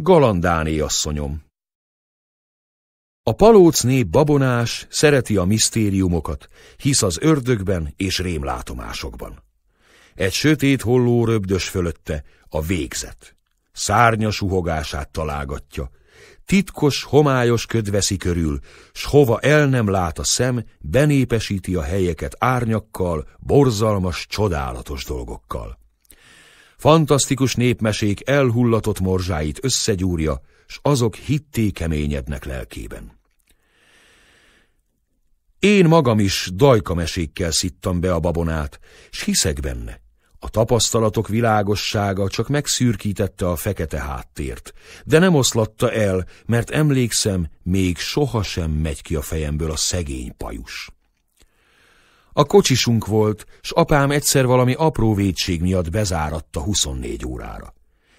Galandáné asszonyom. A palóc nép babonás, szereti a misztériumokat, hisz az ördögben és rémlátomásokban. Egy sötét holló röbdös fölötte a végzet. Szárnya suhogását találgatja, titkos, homályos köd veszi körül, s hova el nem lát a szem, benépesíti a helyeket árnyakkal, borzalmas, csodálatos dolgokkal fantasztikus népmesék elhullatott morzsáit összegyúrja, s azok hitté keményednek lelkében. Én magam is dajka mesékkel szittam be a babonát, s hiszek benne. A tapasztalatok világossága csak megszürkítette a fekete háttért, de nem oszlatta el, mert emlékszem, még sohasem megy ki a fejemből a szegény pajus. A kocsisunk volt, s apám egyszer valami apró védség miatt bezáratta 24 órára.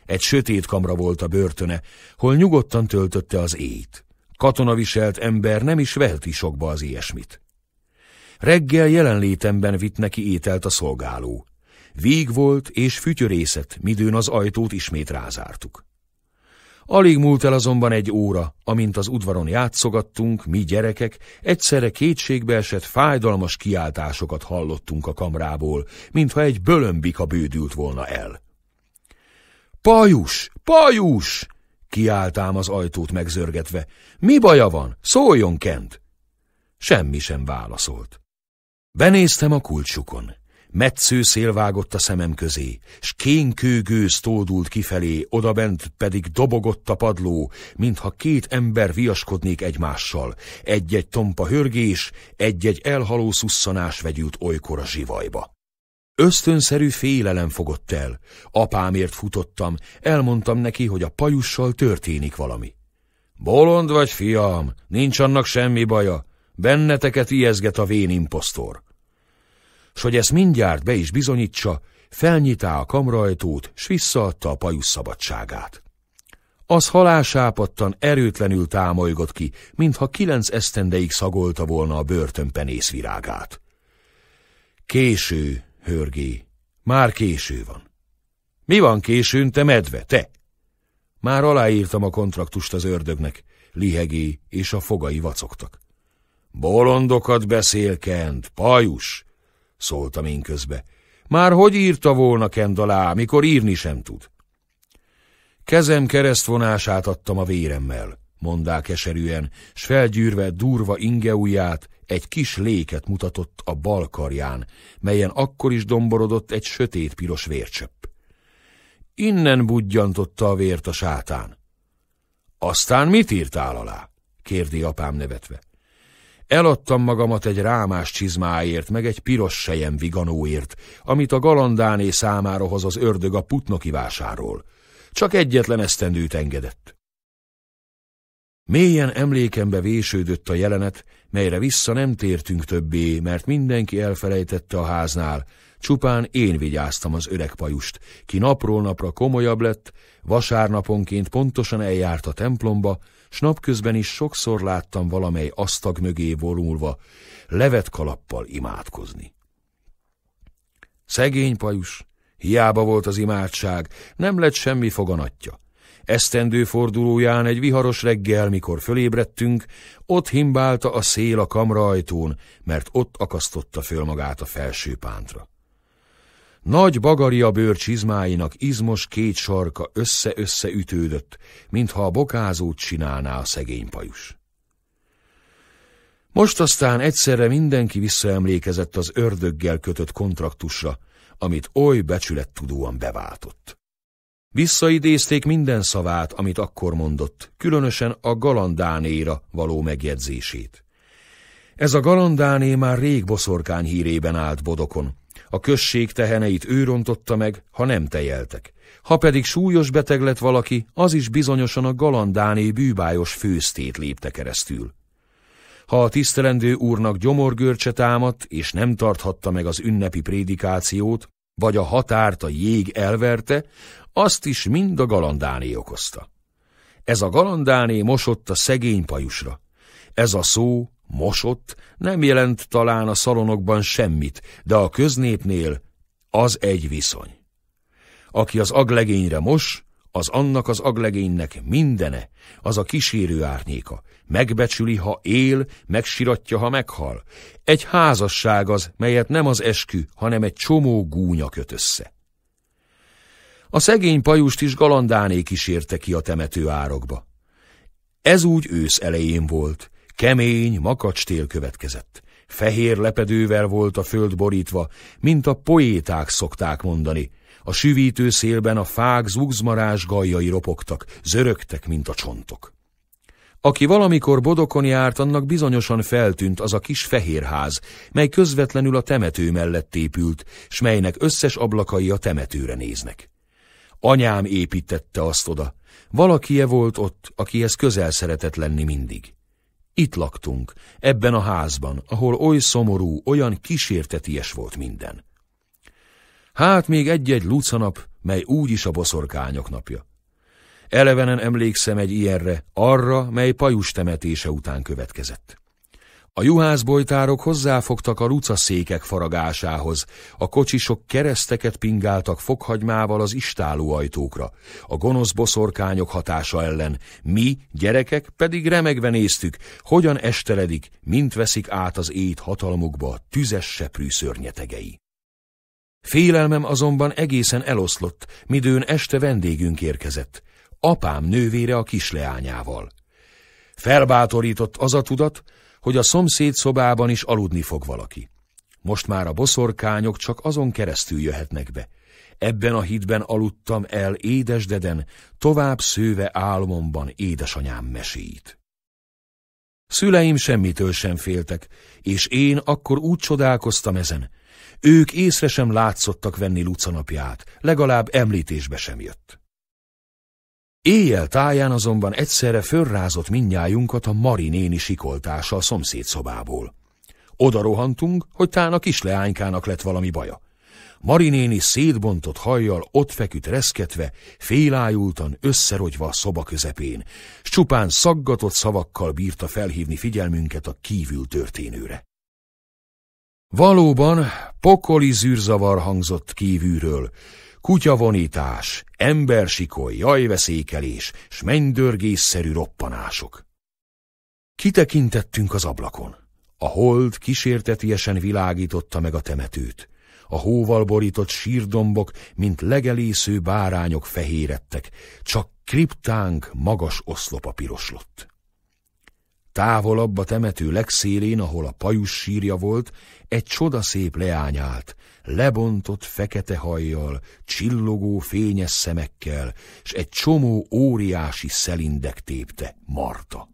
Egy sötét kamra volt a börtöne, hol nyugodtan töltötte az éjt. Katonaviselt ember nem is velti sokba az ilyesmit. Reggel jelenlétemben vitt neki ételt a szolgáló. Víg volt és fütyörészet, midőn az ajtót ismét rázártuk. Alig múlt el azonban egy óra, amint az udvaron játszogattunk, mi gyerekek, egyszerre kétségbe esett fájdalmas kiáltásokat hallottunk a kamrából, mintha egy bölömbika bődült volna el. Pajus! Pajus! Kiáltám az ajtót megzörgetve. Mi baja van? Szóljon, Kent! Semmi sem válaszolt. Benéztem a kulcsukon. Metsző szél vágott a szemem közé, s kénkőgőz tódult kifelé, odabent pedig dobogott a padló, mintha két ember viaskodnék egymással. Egy-egy tompa hörgés, egy-egy elhaló szusszanás vegyült olykor a zsivajba. Ösztönszerű félelem fogott el. Apámért futottam, elmondtam neki, hogy a pajussal történik valami. Bolond vagy, fiam, nincs annak semmi baja. Benneteket ijeszget a vén imposztor s hogy ezt mindjárt be is bizonyítsa, felnyitá a kamrajtót, s visszaadta a pajus szabadságát. Az halásápattan erőtlenül támolygott ki, mintha kilenc esztendeig szagolta volna a börtönpenész virágát. Késő, hörgé, már késő van. Mi van későn, te medve, te? Már aláírtam a kontraktust az ördögnek, lihegé és a fogai vacogtak. Bolondokat beszél Kent, pajus, szóltam én közbe. Már hogy írta volna Kendalá, mikor írni sem tud? Kezem keresztvonását adtam a véremmel, mondá keserűen, s felgyűrve durva ingeujját egy kis léket mutatott a bal karján, melyen akkor is domborodott egy sötét piros vércsöpp. Innen budjantotta a vért a sátán. Aztán mit írtál alá? kérdi apám nevetve. Eladtam magamat egy rámás csizmáért, meg egy piros sejem viganóért, amit a galandáné számára hoz az ördög a putnoki vásáról. Csak egyetlen esztendőt engedett. Mélyen emlékembe vésődött a jelenet, melyre vissza nem tértünk többé, mert mindenki elfelejtette a háznál, Csupán én vigyáztam az öreg pajust, ki napról napra komolyabb lett, vasárnaponként pontosan eljárt a templomba, s napközben is sokszor láttam valamely asztag mögé vonulva, levet kalappal imádkozni. Szegény pajus, hiába volt az imádság, nem lett semmi foganatja. Esztendő fordulóján egy viharos reggel, mikor fölébredtünk, ott himbálta a szél a kamra ajtón, mert ott akasztotta föl magát a felső pántra. Nagy bagaria bőr csizmáinak izmos két sarka össze-össze ütődött, mintha a bokázót csinálná a szegény pajus. Most aztán egyszerre mindenki visszaemlékezett az ördöggel kötött kontraktusra, amit oly becsülettudóan beváltott. Visszaidézték minden szavát, amit akkor mondott, különösen a galandánéra való megjegyzését. Ez a galandáné már rég boszorkány hírében állt bodokon, a község teheneit ő rontotta meg, ha nem tejeltek. Ha pedig súlyos beteg lett valaki, az is bizonyosan a galandáné bűbájos főztét lépte keresztül. Ha a tisztelendő úrnak gyomorgörcse támadt, és nem tarthatta meg az ünnepi prédikációt, vagy a határt a jég elverte, azt is mind a galandáné okozta. Ez a galandáné mosott a szegény pajusra. Ez a szó mosott, nem jelent talán a szalonokban semmit, de a köznépnél az egy viszony. Aki az aglegényre mos, az annak az aglegénynek mindene, az a kísérő árnyéka. Megbecsüli, ha él, megsiratja, ha meghal. Egy házasság az, melyet nem az eskü, hanem egy csomó gúnya köt össze. A szegény pajust is galandáné kísérte ki a temető árokba. Ez úgy ősz elején volt, Kemény, makacs tél következett. Fehér lepedővel volt a föld borítva, mint a poéták szokták mondani. A süvítő szélben a fák zugzmarás gajjai ropogtak, zörögtek, mint a csontok. Aki valamikor bodokon járt, annak bizonyosan feltűnt az a kis fehérház, mely közvetlenül a temető mellett épült, s melynek összes ablakai a temetőre néznek. Anyám építette azt oda. Valakie volt ott, akihez közel szeretett lenni mindig. Itt laktunk, ebben a házban, ahol oly szomorú, olyan kísérteties volt minden. Hát még egy-egy lucanap, mely úgyis a boszorkányok napja. Elevenen emlékszem egy ilyenre, arra, mely pajus temetése után következett. A juhászbojtárok hozzáfogtak a székek faragásához, a kocsisok kereszteket pingáltak fokhagymával az ajtókra, a gonosz boszorkányok hatása ellen, mi, gyerekek, pedig remegve néztük, hogyan esteledik, mint veszik át az ét hatalmukba a tüzes seprű szörnyetegei. Félelmem azonban egészen eloszlott, midőn este vendégünk érkezett, apám nővére a kisleányával. Felbátorított az a tudat, hogy a szomszéd szobában is aludni fog valaki. Most már a boszorkányok csak azon keresztül jöhetnek be. Ebben a hitben aludtam el édesdeden, tovább szőve álmomban édesanyám meséit. Szüleim semmitől sem féltek, és én akkor úgy csodálkoztam ezen. Ők észre sem látszottak venni Luca napját, legalább említésbe sem jött. Éjjel táján azonban egyszerre fölrázott minnyájunkat a Mari néni sikoltása a szomszéd szobából. Oda rohantunk, hogy tán a kisleánykának lett valami baja. Mari néni szétbontott hajjal ott feküdt reszketve, félájultan összerogyva a szoba közepén, s csupán szaggatott szavakkal bírta felhívni figyelmünket a kívül történőre. Valóban pokoli zűrzavar hangzott kívülről, kutyavonítás, embersikoly, jajveszékelés, s mennydörgésszerű roppanások. Kitekintettünk az ablakon. A hold kísértetiesen világította meg a temetőt. A hóval borított sírdombok, mint legelésző bárányok fehérettek, csak kriptánk magas oszlopa piroslott. Távolabb a temető legszélén, ahol a pajus sírja volt, egy csodaszép leány állt, lebontott fekete hajjal, csillogó fényes szemekkel, s egy csomó óriási szelindek tépte Marta.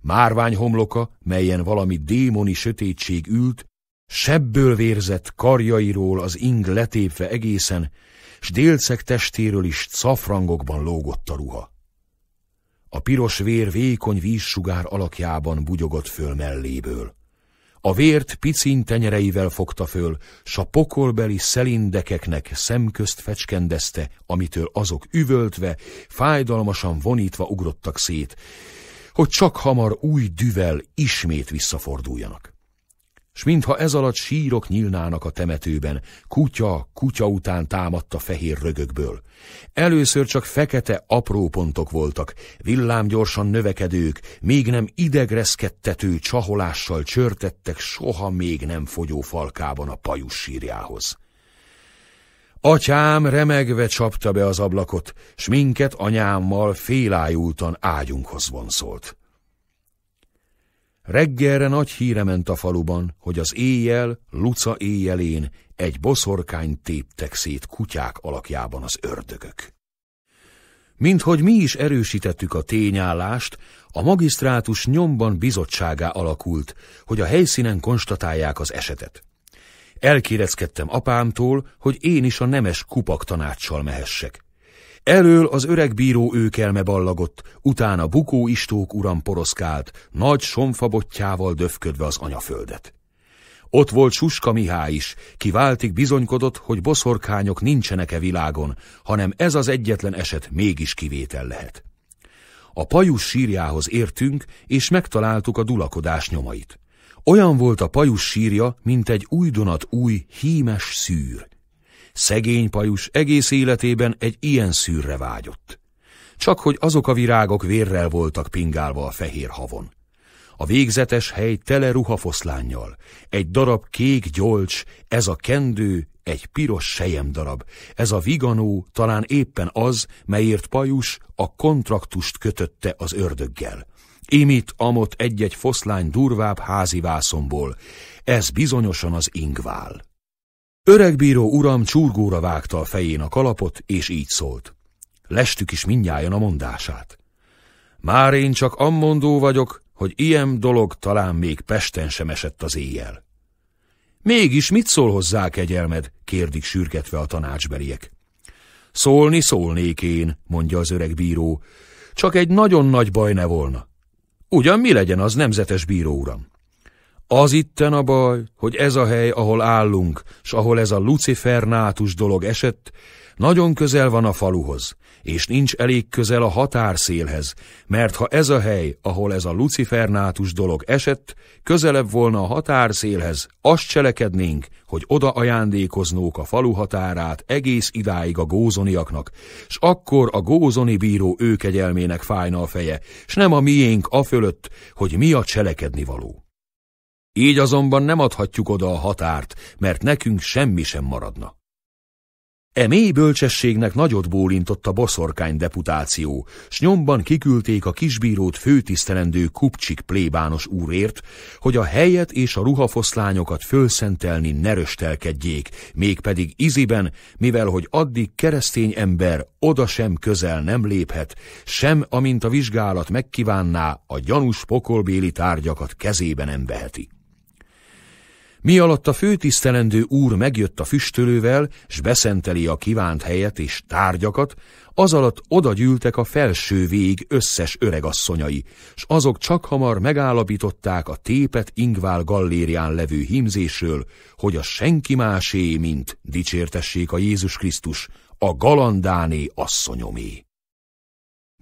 Márvány homloka, melyen valami démoni sötétség ült, sebből vérzett karjairól az ing letépve egészen, s délceg testéről is szafrangokban lógott a ruha. A piros vér vékony vízsugár alakjában bugyogott föl melléből. A vért picin tenyereivel fogta föl, s a pokolbeli szelindekeknek szemközt fecskendezte, amitől azok üvöltve, fájdalmasan vonítva ugrottak szét, hogy csak hamar új düvel ismét visszaforduljanak s mintha ez alatt sírok nyílnának a temetőben, kutya, kutya után támadta fehér rögökből. Először csak fekete apró pontok voltak, villámgyorsan növekedők, még nem idegreszkedtető csaholással csörtettek soha még nem fogyó falkában a pajus sírjához. Atyám remegve csapta be az ablakot, s minket anyámmal félájultan ágyunkhoz vonszolt. Reggelre nagy híre ment a faluban, hogy az éjjel, Luca éjjelén egy boszorkány téptek szét kutyák alakjában az ördögök. Minthogy mi is erősítettük a tényállást, a magisztrátus nyomban bizottságá alakult, hogy a helyszínen konstatálják az esetet. Elkéreckedtem apámtól, hogy én is a nemes kupak tanácssal mehessek. Elől az öreg bíró őkelme ballagott, utána bukó istók uram poroszkált, nagy somfabottyával döfködve az anyaföldet. Ott volt Suska Mihály is, ki váltig bizonykodott, hogy boszorkányok nincsenek-e világon, hanem ez az egyetlen eset mégis kivétel lehet. A pajus sírjához értünk, és megtaláltuk a dulakodás nyomait. Olyan volt a pajus sírja, mint egy újdonat új, hímes szűr. Szegény pajus egész életében egy ilyen szűrre vágyott. Csak hogy azok a virágok vérrel voltak pingálva a fehér havon. A végzetes hely tele ruhafoszlánnyal, egy darab kék gyolcs, ez a kendő, egy piros sejem darab, ez a viganó talán éppen az, melyért Pajus a kontraktust kötötte az ördöggel. Imit amott egy-egy foszlány durvább házi vászomból, ez bizonyosan az ingvál. Öregbíró uram csurgóra vágta a fején a kalapot, és így szólt. Lestük is mindnyájan a mondását. Már én csak ammondó vagyok, hogy ilyen dolog talán még Pesten sem esett az éjjel. Mégis mit szól hozzá kegyelmed? kérdik sürgetve a tanácsbeliek. Szólni szólnék én, mondja az öreg bíró, csak egy nagyon nagy baj ne volna. Ugyan mi legyen az nemzetes bíró uram? Az itten a baj, hogy ez a hely, ahol állunk, s ahol ez a lucifernátus dolog esett, nagyon közel van a faluhoz, és nincs elég közel a határszélhez, mert ha ez a hely, ahol ez a lucifernátus dolog esett, közelebb volna a határszélhez, azt cselekednénk, hogy oda ajándékoznók a falu határát egész idáig a gózoniaknak, s akkor a gózoni bíró ő kegyelmének fájna a feje, s nem a miénk a fölött, hogy mi a való. Így azonban nem adhatjuk oda a határt, mert nekünk semmi sem maradna. E mély bölcsességnek nagyot bólintott a boszorkány deputáció, s nyomban kiküldték a kisbírót főtisztelendő kupcsik plébános úrért, hogy a helyet és a ruhafoszlányokat fölszentelni ne röstelkedjék, mégpedig iziben, mivel hogy addig keresztény ember oda sem közel nem léphet, sem amint a vizsgálat megkívánná, a gyanús pokolbéli tárgyakat kezében nem veheti. Mi alatt a főtisztelendő úr megjött a füstölővel, s beszenteli a kívánt helyet és tárgyakat, az alatt gyűltek a felső vég összes öregasszonyai, s azok csak hamar megállapították a tépet Ingvál gallérián levő hímzésről, hogy a senki másé, mint dicsértessék a Jézus Krisztus, a galandáné asszonyomé.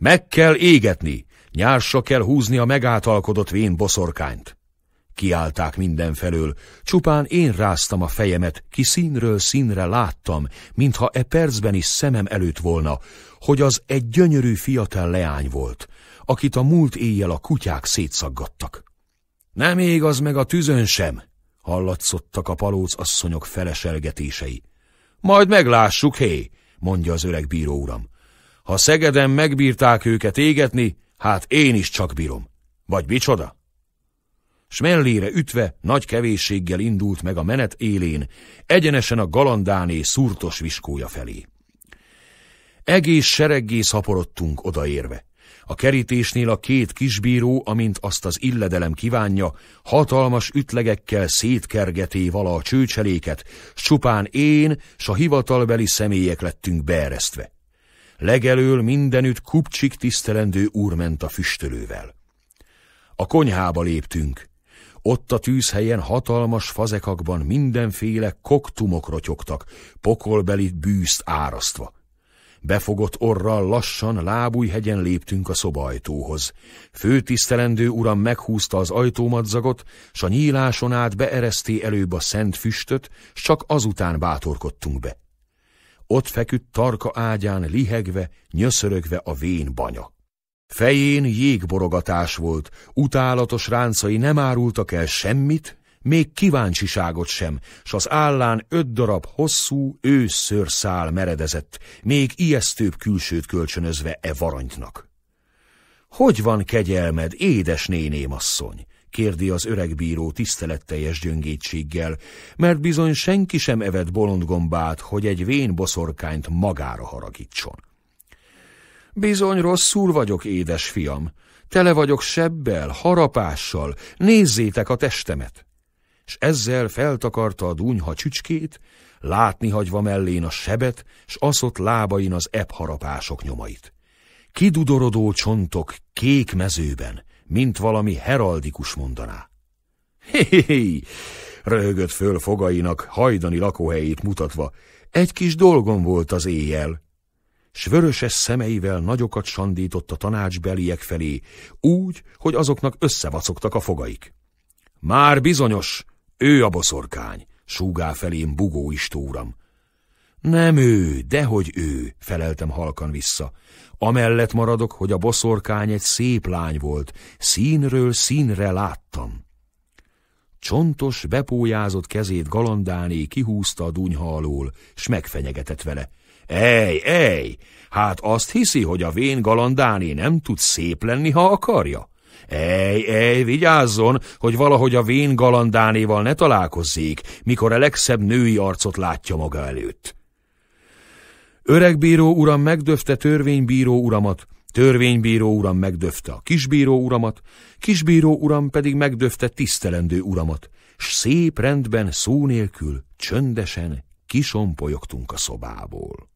Meg kell égetni, nyársra kell húzni a megáltalkodott vén boszorkányt kiálták mindenfelől, csupán én ráztam a fejemet, ki színről színre láttam, mintha e percben is szemem előtt volna, hogy az egy gyönyörű fiatal leány volt, akit a múlt éjjel a kutyák szétszaggattak. Nem ég az meg a tüzön sem, hallatszottak a palóc asszonyok feleselgetései. Majd meglássuk, hé, mondja az öreg bíró uram. Ha Szegeden megbírták őket égetni, hát én is csak bírom. Vagy micsoda? s mellére ütve nagy kevésséggel indult meg a menet élén, egyenesen a galandáné szúrtos viskója felé. Egész sereggé szaporodtunk odaérve. A kerítésnél a két kisbíró, amint azt az illedelem kívánja, hatalmas ütlegekkel szétkergeté vala a csőcseléket, s csupán én s a hivatalbeli személyek lettünk beeresztve. Legelől mindenütt kupcsik tisztelendő úr ment a füstölővel. A konyhába léptünk. Ott a tűzhelyen hatalmas fazekakban mindenféle koktumok rotyogtak, pokolbeli bűzt árasztva. Befogott orral lassan lábújhegyen léptünk a szobaajtóhoz. Főtisztelendő uram meghúzta az ajtómadzagot, s a nyíláson át beereszté előbb a szent füstöt, s csak azután bátorkodtunk be. Ott feküdt tarka ágyán lihegve, nyöszörögve a vén banya. Fején jégborogatás volt, utálatos ráncai nem árultak el semmit, még kíváncsiságot sem, s az állán öt darab hosszú őszőrszál meredezett, még ijesztőbb külsőt kölcsönözve e varanytnak. – Hogy van kegyelmed, édes néném asszony? kérdi az öreg bíró tiszteletteljes gyöngétséggel, mert bizony senki sem evett bolondgombát, hogy egy vén boszorkányt magára haragítson. Bizony rosszul vagyok, édes fiam. Tele vagyok sebbel, harapással, nézzétek a testemet. És ezzel feltakarta a dunyha csücskét, látni hagyva mellén a sebet, s aszott lábain az ebb harapások nyomait. Kidudorodó csontok kék mezőben, mint valami heraldikus mondaná. Hé, röhögött föl fogainak hajdani lakóhelyét mutatva, egy kis dolgom volt az éjjel s vöröses szemeivel nagyokat sandított a tanácsbeliek felé, úgy, hogy azoknak összevacogtak a fogaik. Már bizonyos, ő a boszorkány, súgá felém bugó istóram. Nem ő, dehogy ő, feleltem halkan vissza. Amellett maradok, hogy a boszorkány egy szép lány volt, színről színre láttam. Csontos, bepójázott kezét galandáné kihúzta a dunyha alól, s megfenyegetett vele. Ej, ej, hát azt hiszi, hogy a vén galandáni nem tud szép lenni, ha akarja? Ej, ej, vigyázzon, hogy valahogy a vén galandánéval ne találkozzék, mikor a legszebb női arcot látja maga előtt. Öregbíró uram megdöfte törvénybíró uramat, törvénybíró uram megdöfte a kisbíró uramat, kisbíró uram pedig megdöfte tisztelendő uramat, s szép rendben szó nélkül, csöndesen kisompolyogtunk a szobából.